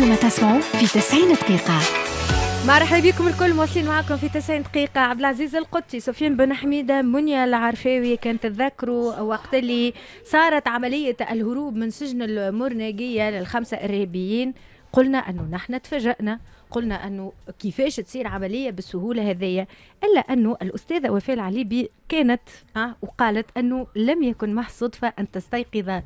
انتم تسمعوا في 90 دقيقة مرحبا بكم الكل مواصلين معكم في 90 دقيقة عبد العزيز القدسي سفيان بن حميدة منيا العرفاوي كان تتذكروا وقت اللي صارت عملية الهروب من سجن المرناقية للخمسة إرهابيين قلنا أنه نحن تفاجأنا قلنا أنه كيفاش تصير عملية بالسهولة هذية الا انه الاستاذه وفاء العليبي كانت أه وقالت انه لم يكن صدفه ان تستيقظ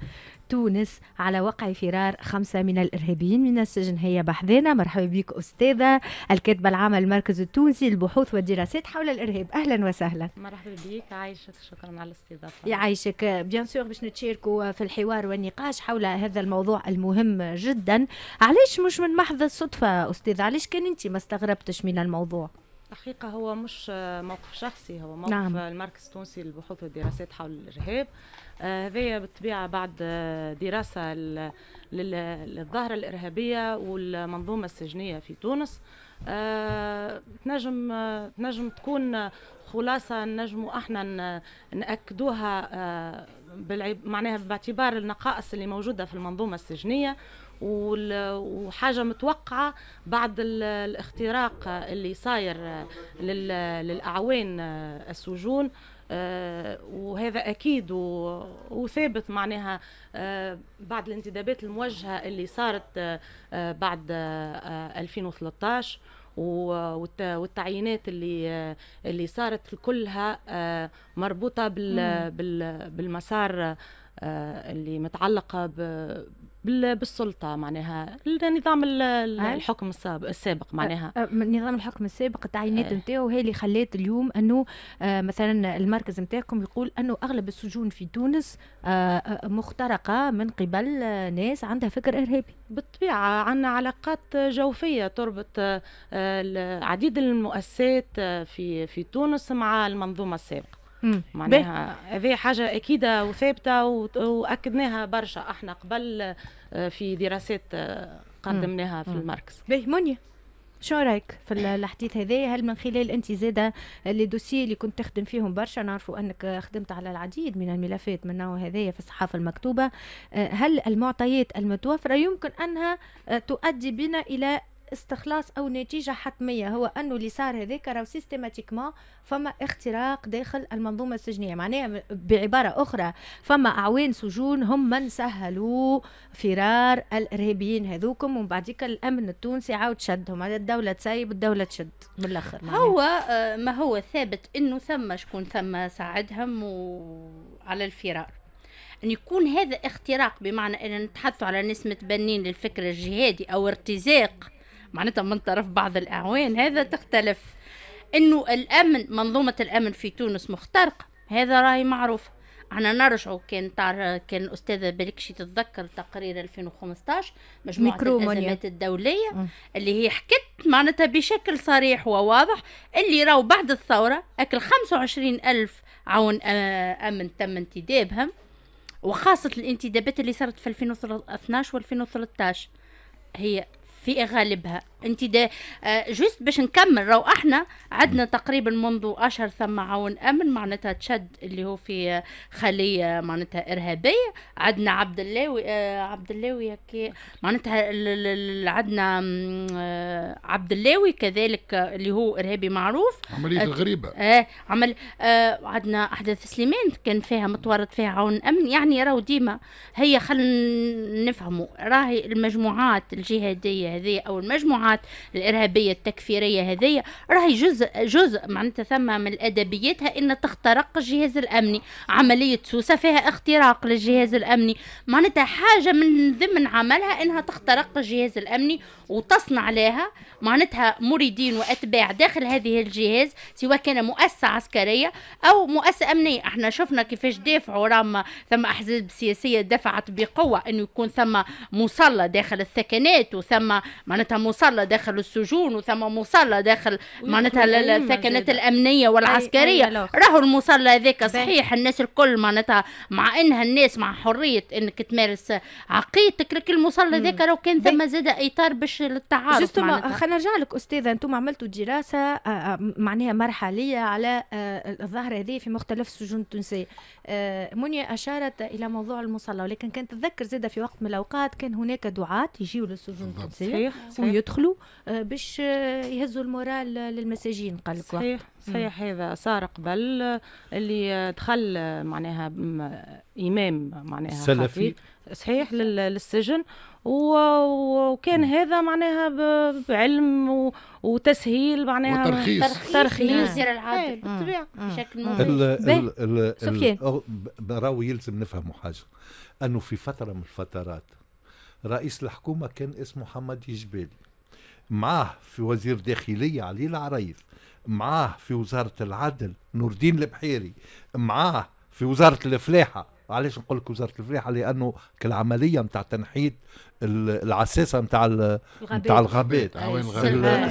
تونس على وقع فرار خمسة من الإرهابيين من السجن هي بحذانا مرحبا بك أستاذة الكاتبة العامة للمركز التونسي للبحوث والدراسات حول الإرهاب أهلا وسهلا مرحبا بك عايشك شكرا على الاستضافة يعيشك بيان سور باش نتشاركوا في الحوار والنقاش حول هذا الموضوع المهم جدا علاش مش من محض الصدفة أستاذة علاش كان أنت ما استغربتش من الموضوع الحقيقة هو مش موقف شخصي هو موقف نعم. المركز التونسي للبحوث والدراسات حول الإرهاب آه، هذايا بالطبيعة بعد دراسة للظاهرة الإرهابية والمنظومة السجنية في تونس آه، تنجم تنجم تكون خلاصة نجم احنا نأكدوها آه، معناها باعتبار النقائص اللي موجودة في المنظومة السجنية وحاجه متوقعه بعد الاختراق اللي صاير للاعوان السجون آه، وهذا اكيد وثابت معناها آه، بعد الانتدابات الموجهه اللي صارت آه، بعد 2013 والتعيينات اللي اللي صارت كلها مربوطه بالمسار اللي متعلقه بالسلطه معناها النظام الحكم السابق, السابق معناها نظام الحكم السابق التعيينات نتاعو هي اللي خلات اليوم انه آه، مثلا المركز نتاعكم يقول انه اغلب السجون في تونس آه، آه، مخترقه من قبل ناس عندها فكر ارهابي بالطبيعه عندنا علاقات جوفيه تربط عديد المؤسسات في في تونس مع المنظومه السابقه معناها هذه حاجه اكيده وثابته واكدناها برشا احنا قبل آه، في دراسات آه، قدمناها في المركز باهي منيا شو رايك في الحديث هذايا هل من خلال انت زاده لي دوسي اللي كنت تخدم فيهم برشا نعرفوا انك خدمت على العديد من الملفات من نوع هذايا في الصحافه المكتوبه آه، هل المعطيات المتوفره يمكن انها تؤدي بنا الى استخلاص او نتيجه حتميه هو انه اللي صار هذاك راهو سيستيماتيكمون فما اختراق داخل المنظومه السجنيه معناها بعباره اخرى فما اعوان سجون هم من سهلوا فرار الارهابيين هذوكم ومن بعديك الامن التونسي عاود شدهم على الدوله تسيب الدوله تشد بالاخر هو آه، ما هو ثابت انه ثم شكون ثم ساعدهم على الفرار ان يكون هذا اختراق بمعنى ان نتحدث على ناس متبنين للفكر الجهادي او ارتزاق معناتها من طرف بعض الأعوان هذا تختلف أنه الأمن منظومة الأمن في تونس مخترقة هذا راهي معروف احنا نرجعوا كان تعرف كان استاذه بلكشي تتذكر تقرير 2015 مجموعه الازمات الدوليه اللي هي حكت معناتها بشكل صريح وواضح اللي راهو بعد الثوره اكل 25 الف عون آه، امن تم انتدابهم وخاصه الانتدابات اللي صارت في 2012 و2013 هي في غالبها انت ده آه، جوست باش نكمل رو احنا عندنا تقريبا منذ اشهر ثم عون امن معناتها تشد اللي هو في آه، خليه معناتها ارهابيه عندنا عبد اللاوي آه، عبد اللاوي كي معناتها عندنا عبد اللاوي كذلك اللي هو ارهابي معروف عمليه الغريبه اه عمل آه عندنا احداث سليمان كان فيها متورط فيها عون امن يعني راهو ديما هي خلينا نفهموا راهي المجموعات الجهاديه هذه او المجموعات الارهابيه التكفيريه هذه راهي جزء جزء معناتها ثم من ادبيتها ان تخترق الجهاز الامني عمليه سوسه فيها اختراق للجهاز الامني معناتها حاجه من ضمن عملها انها تخترق الجهاز الامني وتصنع لها معناتها مريدين واتباع داخل هذه الجهاز سواء كان مؤسسه عسكريه او مؤسسه امنيه احنا شفنا كيفاش دافعوا راما ثم احزاب سياسيه دفعت بقوه انه يكون ثم مصلى داخل الثكنات وثم معناتها مصلى داخل السجون وثم مصلى داخل معناتها الثكنات الامنيه والعسكريه راهو المصلى هذاك صحيح الناس الكل معناتها مع انها الناس مع حريه انك تمارس عقيدتك لكن المصلى هذاك لو كان ثم زاد اطار باش للتعارف خلينا نرجع لك استاذه انتم عملتوا دراسه آه، آه، معناها مرحليه على آه، الظاهره هذه في مختلف السجون التونسيه منيا اشارت الى موضوع المصلى ولكن كانت تتذكر زاد في وقت من الاوقات كان هناك دعاه يجيو للسجون التونسيه صحيح, صحيح. ويدخلوا آه، باش آه، يهزوا المورال آه، للمساجين قال صحيح صحيح هذا صار قبل اللي دخل معناها امام معناها سلفي صحيح للسجن وكان هذا معناها بعلم وتسهيل معناها وترخيص ترخيص يزير بالطبيعه بشكل سفيان راهو يلزم نفهموا حاجه انه في فتره من الفترات رئيس الحكومه كان اسمه محمد الجبالي معاه في وزير داخليه علي العريف معاه في وزاره العدل نور الدين البحيري معاه في وزاره الفلاحه علاش نقول لك وزاره الفلاحه لانه كالعمليه نتاع تنحيط العساسه نتاع نتاع الغابات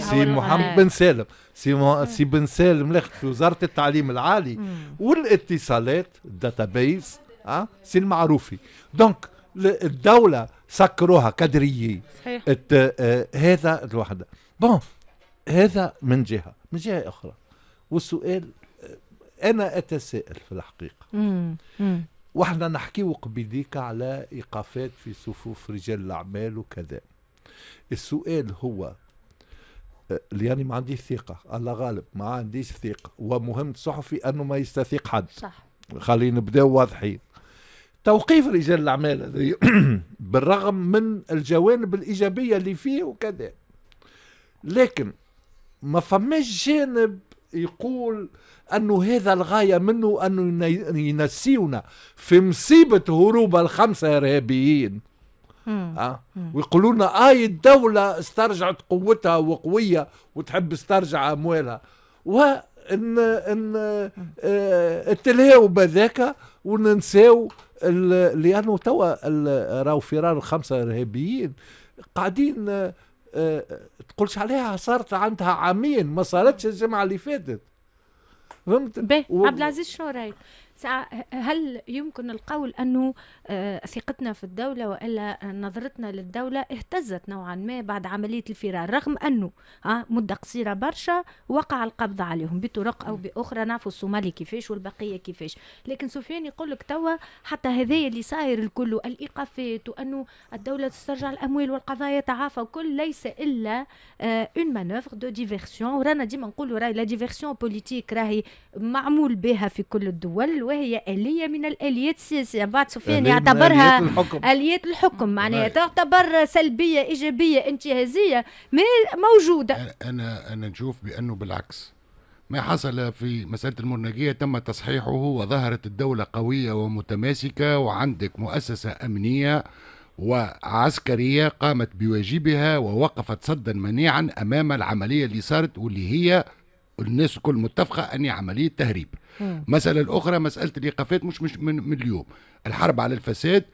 سي محمد بن سالم سي سي بن سالم لاخت في وزاره التعليم العالي والاتصالات داتابيس أه؟ سي المعروفي دونك الدولة سكروها كدرية صحيح آه، هذا الوحدة بون هذا من جهة من جهة أخرى والسؤال آه، أنا أتساءل في الحقيقة مم. مم. وإحنا نحكيو قبيديك على إيقافات في صفوف رجال الأعمال وكذا السؤال هو آه، لاني يعني ما عنديش ثقه الله غالب ما عنديش ثقه ومهم الصحفي انه ما يستثيق حد صح خلينا نبداو واضحين توقيف رجال الاعمال بالرغم من الجوانب الايجابيه اللي فيه وكذا لكن ما فماش جانب يقول انه هذا الغايه منه انه ينسيونا في مصيبه هروب الخمسه ارهابيين أه؟ ويقولوا لنا اي الدوله استرجعت قوتها وقويه وتحب تسترجع اموالها وان ان آه، التلهاو بذاك وننساو لانه توا راهو فرار الخمسه ارهابيين قاعدين آه، آه، تقولش عليها صارت عندها عامين ما صارتش الجمعه اللي فاتت فهمت؟ باهي عبد العزيز شنو رايك؟ هل يمكن القول أنه آه، ثقتنا في الدولة وإلا نظرتنا للدولة اهتزت نوعا ما بعد عملية الفرار رغم أنه آه، مدة قصيرة برشا وقع القبض عليهم بطرق أو بأخرى نعرفوا الصومالي كيفاش والبقية كيفاش لكن سفيان يقول لك توا حتى هذايا اللي صاير الكل الإيقافات وأنه الدولة تسترجع الأموال والقضايا تعافى وكل ليس إلا اون مانوفر دو ديفيرسيون ورانا ديما نقولوا راهي لا ديفيرسيون بوليتيك راهي معمول بها في كل الدول وهي آلية من الآليات السياسية بعد سفيان يعتبرها آليات الحكم معناها نعم. تعتبر سلبية إيجابية انتهازية ما موجودة أنا أنا نشوف بأنه بالعكس ما حصل في مسألة المرنقيه تم تصحيحه وظهرت الدولة قوية ومتماسكة وعندك مؤسسة أمنية وعسكرية قامت بواجبها ووقفت صدا منيعا أمام العملية اللي صارت واللي هي الناس الكل متفقه ان عمليه تهريب مساله الاخرى مساله الإيقافات مش مش من, من اليوم الحرب على الفساد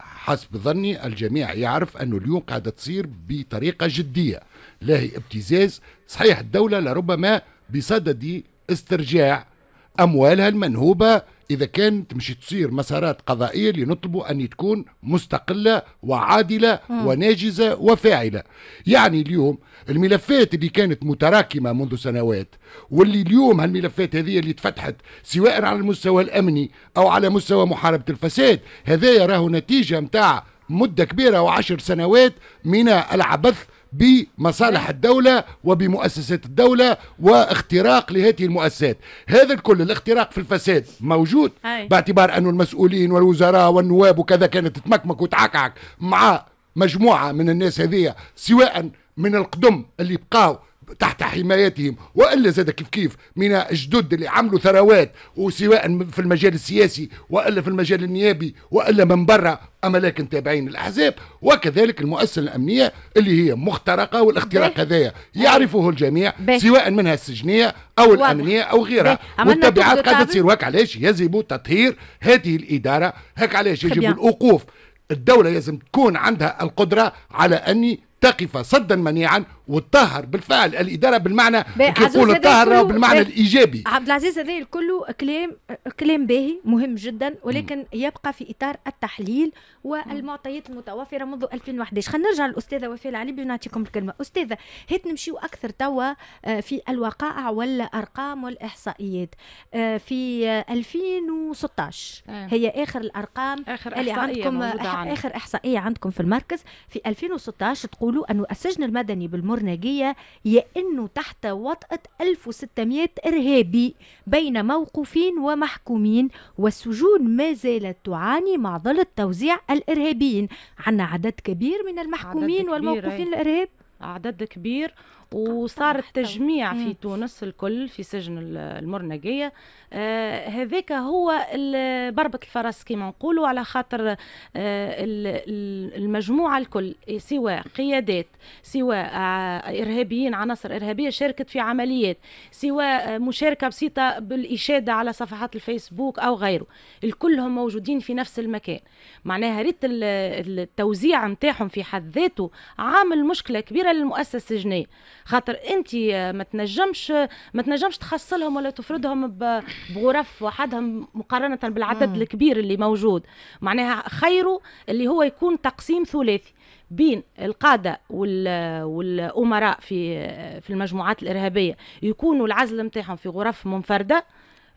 حسب ظني الجميع يعرف أنه اليوم قاعدة تصير بطريقة جدية لا هي ابتزاز صحيح الدولة لربما بصدد استرجاع أموالها المنهوبة إذا كانت مش تصير مسارات قضائية اللي نطلبوا أن تكون مستقلة وعادلة وناجزة وفاعلة يعني اليوم الملفات اللي كانت متراكمة منذ سنوات واللي اليوم هالملفات هذه اللي تفتحت سواء على المستوى الأمني أو على مستوى محاربة الفساد هذا يراه نتيجة متاع مدة كبيرة وعشر سنوات من العبث بمصالح أيوة. الدولة وبمؤسسات الدولة واختراق لهذه المؤسسات هذا الكل الاختراق في الفساد موجود باعتبار أن المسؤولين والوزراء والنواب وكذا كانت تتمكمك وتعكعك مع مجموعة من الناس هذه سواء من القدم اللي بقاو تحت حمايتهم والا زاد كيف كيف من الجدد اللي عملوا ثروات وسواء في المجال السياسي والا في المجال النيابي والا من برا اما لكن تابعين الاحزاب وكذلك المؤسسه الامنيه اللي هي مخترقه والاختراق هذايا يعرفه الجميع بيه. سواء منها السجنيه او الامنيه او غيرها والتبعات قاعده تصير وك علاش يجب تطهير هذه الاداره هك علاش يجب الوقوف الدوله لازم تكون عندها القدره على اني تقف صدا منيعا والطهر بالفعل الاداره بالمعنى يقول الطهر بالمعنى الايجابي عبد العزيز هذا كله كلام كلام باهي مهم جدا ولكن م. يبقى في اطار التحليل والمعطيات المتوفره منذ 2011 خلينا نرجع للاستاذه وفاء العليبي ونعطيكم الكلمه استاذه هات نمشيو اكثر توا آه، في الوقائع والارقام والاحصائيات آه، في 2016 آه، نعم. هي اخر الارقام آخر اللي عندكم اخر احصائيه عندكم في المركز في 2016 تقولوا انه السجن المدني بالمر برنامجية يئن تحت وطأة 1600 إرهابي بين موقوفين ومحكومين والسجون ما زالت تعاني معضلة توزيع الإرهابيين عندنا عدد كبير من المحكومين والموقوفين الإرهاب عدد كبير وصار التجميع في تونس الكل في سجن المرنقية آه، هذاك هو بربة الفرس كما نقولوا على خاطر آه، المجموعة الكل إيه، سواء قيادات سواء آه، إرهابيين عناصر إرهابية شاركت في عمليات سواء مشاركة بسيطة بالإشادة على صفحات الفيسبوك أو غيره الكل هم موجودين في نفس المكان معناها ريت التوزيع نتاعهم في حد ذاته عامل مشكلة كبيرة للمؤسسة السجنية خاطر انت ما تنجمش ما تنجمش تخصلهم ولا تفردهم بغرف وحدهم مقارنه بالعدد الكبير اللي موجود معناها خيره اللي هو يكون تقسيم ثلاثي بين القاده والامراء في في المجموعات الارهابيه يكونوا العزل نتاعهم في غرف منفرده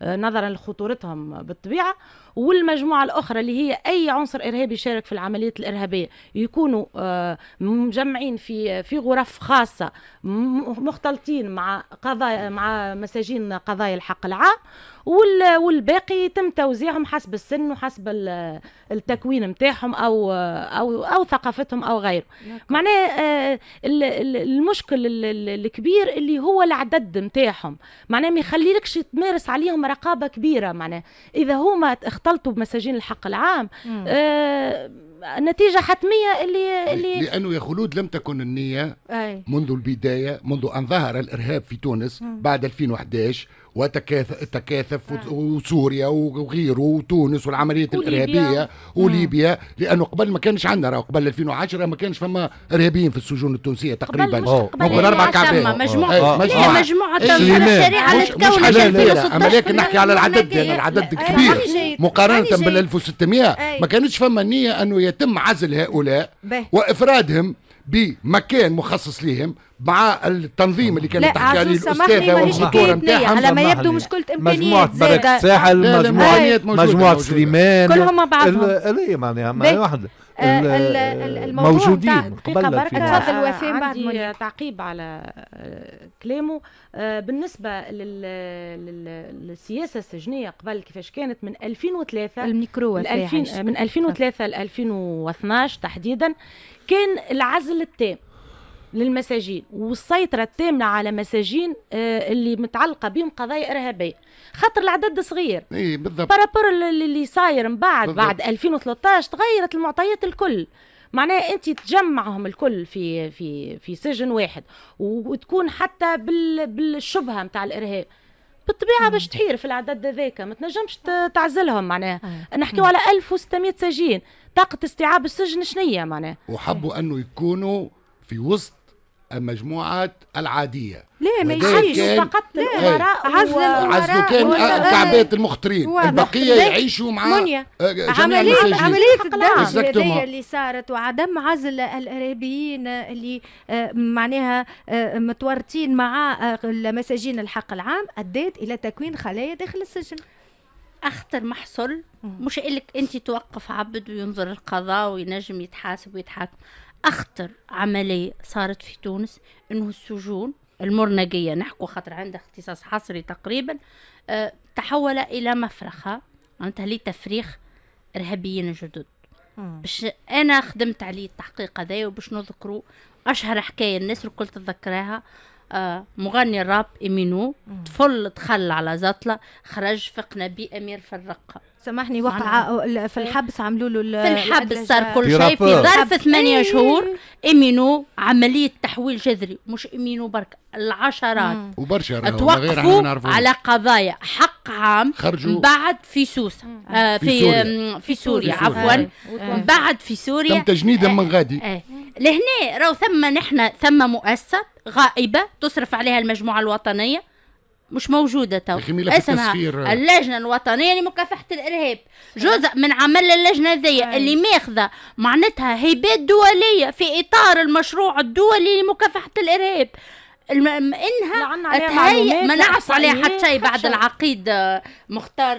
آه، نظرا لخطورتهم بالطبيعه والمجموعة الأخرى اللي هي أي عنصر إرهابي يشارك في العمليات الإرهابية يكونوا آه، مجمعين في في غرف خاصة مختلطين مع قضايا مع مساجين قضايا الحق العام والباقي يتم توزيعهم حسب السن وحسب التكوين نتاعهم أو أو أو ثقافتهم أو غيره نعم. معناه آه، المشكل الكبير اللي هو العدد نتاعهم معناه ما يخليلكش تمارس عليهم رقابة كبيرة معناه إذا هما اختلطوا بمساجين الحق العام آه نتيجة حتمية اللي, اللي لأنه يا خلود لم تكن النية أي. منذ البداية منذ أن ظهر الإرهاب في تونس مم. بعد 2011 وتكاثف آه. وسوريا وغيره وتونس والعمليات الارهابيه وليبيا لانه قبل ما كانش عندنا راه قبل 2010 ما كانش فما ارهابيين في السجون التونسيه تقريبا قبل اربع كعبات مجموعه آه، مجموعه إيه، الشريعه مش اما لكن نحكي على العدد يعني العدد كبير مقارنه بال 1600 ما كانتش فما نيه انه يتم عزل هؤلاء وافرادهم بمكان مخصص لهم مع التنظيم اللي كانت تحكي عليه الاستاذه والخطوره نتاعهم على ما يبدو مش مشكله امكانيات مجموعه ساحل مجموعه مجموعه سليمان كلهم مع بعضهم لا إيه، معناها واحده آه، الموجودين دقيقه برك تفضل وفاء بعد تعقيب على كلامه آه، بالنسبه للسياسه السجنيه قبل كيفاش كانت من 2003 الميكرو من 2003 ل 2012 تحديدا كان العزل التام للمساجين والسيطرة التامة على مساجين آه، اللي متعلقة بهم قضايا إرهابية خاطر العدد صغير إيه بالضبط بارابور اللي صاير من بعد بالضبط. بعد 2013 تغيرت المعطيات الكل معناها انت تجمعهم الكل في في في سجن واحد وتكون حتى بال بالشبهه نتاع الارهاب بالطبيعه باش تحير في العدد ذاك ما تنجمش تعزلهم معناها آه. نحكيو على 1600 سجين طاقه استيعاب السجن شنيه معناها وحبوا انه يكونوا في وسط المجموعات العادية ليه ما يعيش فقط الأمراء إيه. عزل الأمراء كان آه، كعبات المخترين البقية يعيشوا مع آه، عملية عملية الدعم اللي صارت وعدم عزل الإرهابيين آه، اللي معناها متورطين مع المساجين الحق العام أدت إلى تكوين خلايا داخل السجن اخطر محصل مش قالك انت توقف عبد وينظر القضاء وينجم يتحاسب ويتحاكم أخطر عملية صارت في تونس أنه السجون المرنقية نحكو خاطر عندها اختصاص حصري تقريبا أه تحول إلى مفرخة معناتها لتفريخ إرهابيين جدد باش أنا خدمت عليه التحقيق هذايا وباش نذكروا أشهر حكاية الناس الكل تتذكراها آه، مغني الراب امينو طفل دخل على زطله خرج فقنا بامير امير في الرقه سامحني وقع في الحبس عملوا له في الحبس صار كل شيء في ظرف ثمانية إيه. شهور امينو عمليه تحويل جذري مش امينو برك العشرات وبرشا توقفوا على قضايا حق عام خرجوا بعد في سوسه آه في في سوريا, في سوريا عفوا آه. بعد في سوريا تم تجنيدا آه، من غادي آه. لهنا راهو ثم نحنا ثم مؤسسه غائبه تصرف عليها المجموعه الوطنيه مش موجودة تو اسمها اللجنة الوطنية لمكافحة الإرهاب جزء من عمل اللجنة ذي أيوة. اللي ماخذة معناتها هيبات دولية في إطار المشروع الدولي لمكافحة الإرهاب المهم انها تهيئ ما نعرفش عليها حتى شيء إيه بعد العقيد آه، مختار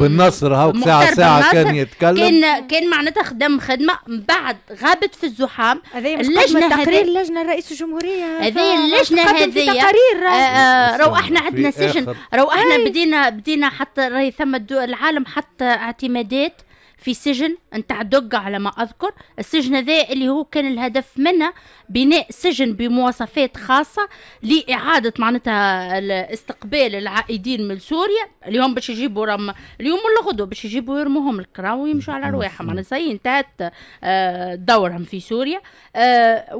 بالنصر هاو ساعه ساعه كان يتكلم كان كان معناتها خدم خدمه من بعد غابت في الزحام اللجنه تقرير اللجنه رئيس الجمهوريه هذه اللجنه هذه تقارير آه، آه، رو احنا عندنا سجن رو احنا بدينا بدينا حتى راهي ثم العالم حتى اعتمادات في سجن نتاع دقة على ما أذكر السجن هذا اللي هو كان الهدف منه بناء سجن بمواصفات خاصة لإعادة معناتها استقبال العائدين من سوريا اليوم باش يجيبوا رم اليوم ولا غدوة باش يجيبوا يرموهم الكرا ويمشوا على رواحهم معناتها زي انتهت آه، دورهم في سوريا آه،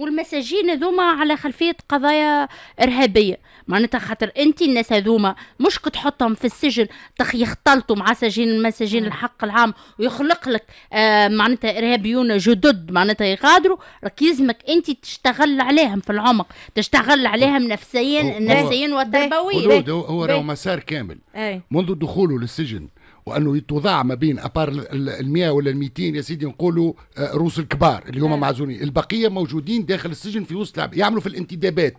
والمساجين هذوما على خلفية قضايا إرهابية معناتها خاطر أنت الناس هذوما مش كتحطهم في السجن تخ يختلطوا مع سجين المساجين الحق العام عام ويخلق لك آه معناتها ارهابيون جدد معناتها يغادروا راك يلزمك انت تشتغل عليهم في العمق تشتغل عليهم نفسيا نفسيا وتربويا هو, هو راهو مسار كامل أي. منذ دخوله للسجن وانه يتوضع ما بين ابار ال 100 ولا ال 200 يا سيدي نقولوا آه، روس الكبار اللي هما معزولين البقيه موجودين داخل السجن في وسط لعب يعملوا في الانتدابات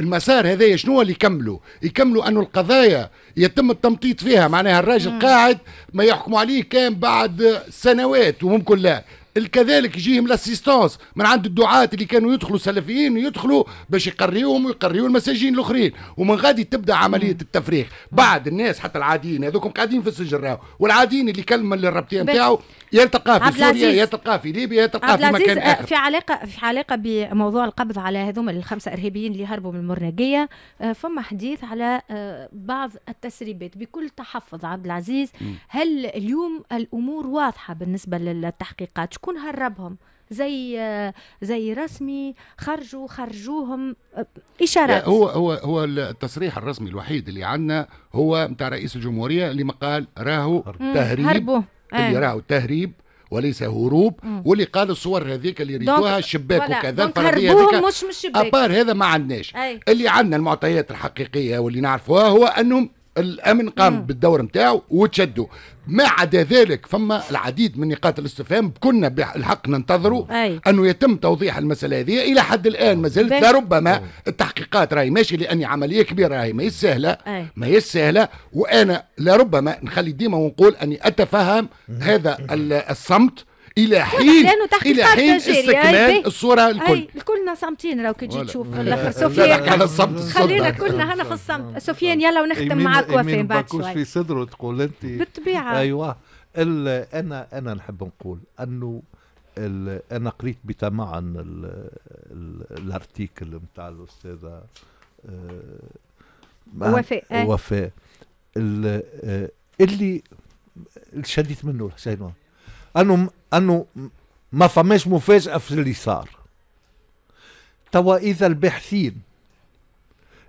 المسار هذا شنو اللي يكملوا يكملوا انه القضايا يتم التمطيط فيها معناها الراجل قاعد ما يحكموا عليه كان بعد سنوات وممكن لا كذلك يجيهم لاسيستونس من عند الدعاة اللي كانوا يدخلوا سلفيين ويدخلوا باش يقريوهم ويقريو المساجين الاخرين ومن غادي تبدا عمليه التفريخ بعد الناس حتى العاديين هذوكم قاعدين في السجن راهو والعاديين اللي كلم الربطية نتاعو يلتقى في سوريا يلتقى في ليبيا يلتقى في مكان اخر في علاقه في علاقه بموضوع القبض على هذوما الخمسه ارهابيين اللي هربوا من المرناقيه آه، فما حديث على آه، بعض التسريبات بكل تحفظ عبد العزيز هل اليوم الامور واضحه بالنسبه للتحقيقات شكون هربهم زي زي رسمي خرجوا خرجوهم اشارات هو هو هو التصريح الرسمي الوحيد اللي عندنا هو نتاع رئيس الجمهوريه اللي ما قال راهو تهريب اللي آه. راهو تهريب وليس هروب مم. واللي قال الصور هذيك اللي ريتوها الشباك وكذا الفرديه هذيك مش من الشباك ابار هذا ما عندناش اللي عندنا المعطيات الحقيقيه واللي نعرفوها هو انهم الامن قام مم. بالدور نتاعو وتشدوا ما عدا ذلك فما العديد من نقاط الاستفهام كنا بالحق ننتظروا انه يتم توضيح المساله هذه الى حد الان ما زلت لربما التحقيقات راهي ماشي لاني عمليه كبيره راهي ماهيش سهله ماهيش سهله وانا لربما نخلي ديما ونقول اني اتفهم هذا الصمت الى حين الى حين استكمال الصوره الكل كلنا صامتين راهو كي تجي تشوف الاخر سفيان على الصمت خلينا كلنا هنا في الصمت سفيان يلا ونختم معك وفين بعد شوي في صدره تقول انت بالطبيعه ايوه انا انا نحب نقول انه انا قريت بتمعن الارتيكل نتاع الاستاذه آه، وفاء إيه. وفاء آه، اللي شديت منه حسين انو انو ما فماش مفاجاه في اللي صار توا اذا الباحثين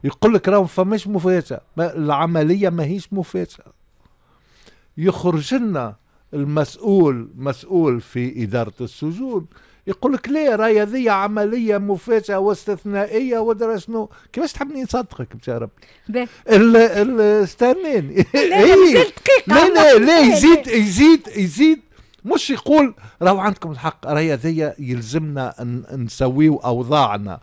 يقول لك راهو فماش مفاجاه العمليه ماهيش مفاجاه يخرج لنا المسؤول مسؤول في اداره السجون يقول لك ليه راهي هذه عمليه مفاجاه واستثنائيه ودرا شنو كيفاش تحبني نصدقك ال ربي استنين إيه. لا لا لا يزيد يزيد يزيد مش يقول راهو عندكم الحق راهي هذيا يلزمنا نسويو اوضاعنا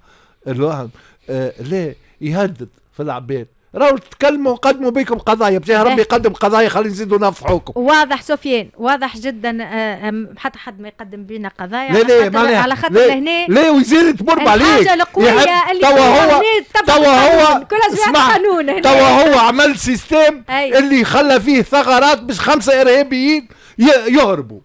آه لا يهدد في العباد راهو تكلموا قدموا بكم قضايا بجاه ربي يقدم قضايا خلينا نزيدوا نفحوكم واضح سفيان واضح جدا آه، آه، حتى حد ما يقدم بينا قضايا لا لا على خاطر هنا لا وزير تمر عليك الحاجه القويه اللي توا هو تو هو كل قانون توا هو عمل سيستم اللي خلى فيه ثغرات باش خمسه ارهابيين يهربوا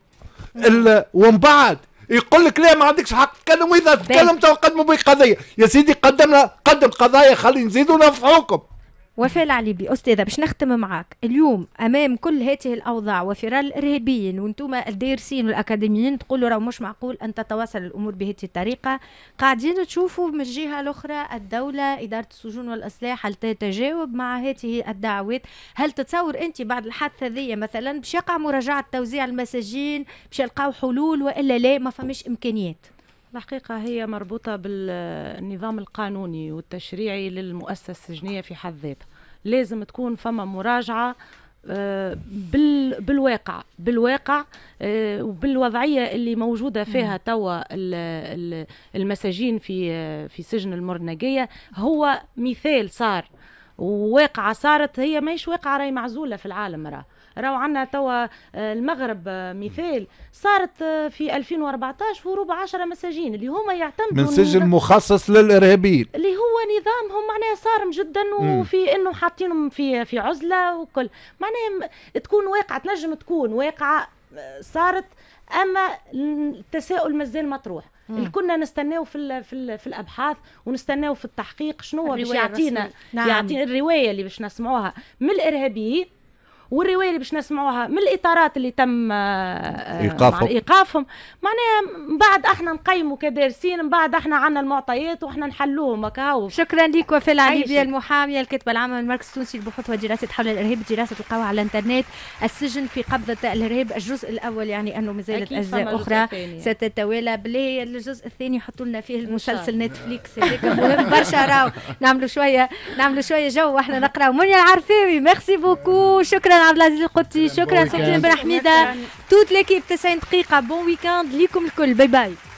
ومن بعد يقول لك لا ما عندكش حق تتكلم واذا تتكلم تقدموا بقضيه يا سيدي قدمنا قدم قضايا خلي نزيدوا نفعوكم وفاء العليبي استاذه باش نختم معاك اليوم امام كل هذه الاوضاع وفرار الارهابيين وانتم الدارسين والاكاديميين تقولوا راه مش معقول ان تتواصل الامور بهذه الطريقه قاعدين تشوفوا من الجهه الاخرى الدوله اداره السجون والاصلاح هل تتجاوب مع هذه الدعوات هل تتصور انت بعد الحادثه ذي مثلا باش يقع مراجعه توزيع المساجين باش يلقاو حلول والا لا ما فماش امكانيات الحقيقة هي مربوطة بالنظام القانوني والتشريعي للمؤسسة السجنية في حد ذاتها لازم تكون فما مراجعة آه، بالواقع بالواقع آه، وبالوضعيه اللي موجوده فيها توا المساجين في في سجن المرنقيه هو مثال صار وواقعه صارت هي ماهيش واقعه راهي معزوله في العالم راه راهو عندنا توا آه، المغرب آه، مثال صارت آه، في 2014 هروب 10 مساجين اللي هما يعتمدوا من سجن مخصص للارهابيين اللي هو نظامهم معناها صارم جدا وفي انه حاطينهم في في عزله وكل معناها تكون واقعه تنجم تكون واقعه صارت اما التساؤل مازال مطروح اللي كنا نستناو في الـ في, الـ في الابحاث ونستناو في التحقيق شنو باش يعطينا نعم. يعطينا الروايه اللي باش نسمعوها من الارهابيين والروايه اللي باش نسمعوها من الاطارات اللي تم آه، ايقافهم ايقافهم معناها من بعد احنا نقيموا كدارسين من بعد احنا عندنا المعطيات واحنا نحلوهم هكا شكرا لك وفاء العليبي المحاميه الكاتبه العامه من المركز التونسي للبحوث والدراسه حول الارهاب دراسه القوى على الانترنت السجن في قبضه الارهاب الجزء الاول يعني انه مازالت اجزاء اخرى ستتوالى بلي الجزء الثاني يحطوا لنا فيه المسلسل نتفليكس هذاك مهم برشا راهو نعملوا شويه نعملوا شويه جو واحنا نقراو منيا العرفاوي ميرسي بوكو شكرا عبد العزيز القدسي شكرا سكينه بن حميده توت ليكيب 90 دقيقه بون ويكاند ليكم الكل باي باي